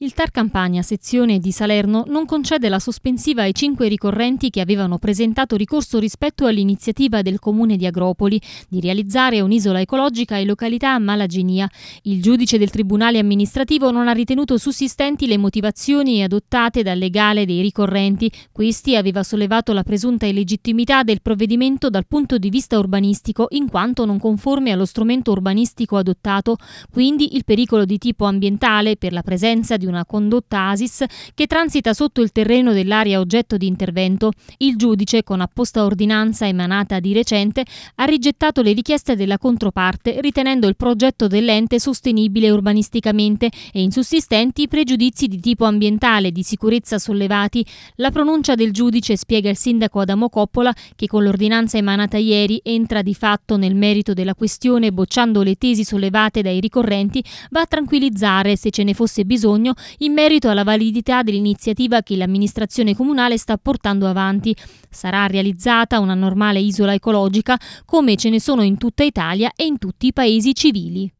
Il TAR Campania, sezione di Salerno, non concede la sospensiva ai cinque ricorrenti che avevano presentato ricorso rispetto all'iniziativa del comune di Agropoli di realizzare un'isola ecologica e località a Malaginia. Il giudice del Tribunale amministrativo non ha ritenuto sussistenti le motivazioni adottate dal legale dei ricorrenti. Questi aveva sollevato la presunta illegittimità del provvedimento dal punto di vista urbanistico, in quanto non conforme allo strumento urbanistico adottato, quindi il pericolo di tipo ambientale per la presenza di una condotta ASIS che transita sotto il terreno dell'area oggetto di intervento, il giudice, con apposta ordinanza emanata di recente, ha rigettato le richieste della controparte ritenendo il progetto dell'ente sostenibile urbanisticamente e insussistenti i pregiudizi di tipo ambientale e di sicurezza sollevati. La pronuncia del giudice, spiega il sindaco Adamo Coppola, che con l'ordinanza emanata ieri entra di fatto nel merito della questione bocciando le tesi sollevate dai ricorrenti, va a tranquillizzare, se ce ne fosse bisogno, in merito alla validità dell'iniziativa che l'amministrazione comunale sta portando avanti. Sarà realizzata una normale isola ecologica come ce ne sono in tutta Italia e in tutti i paesi civili.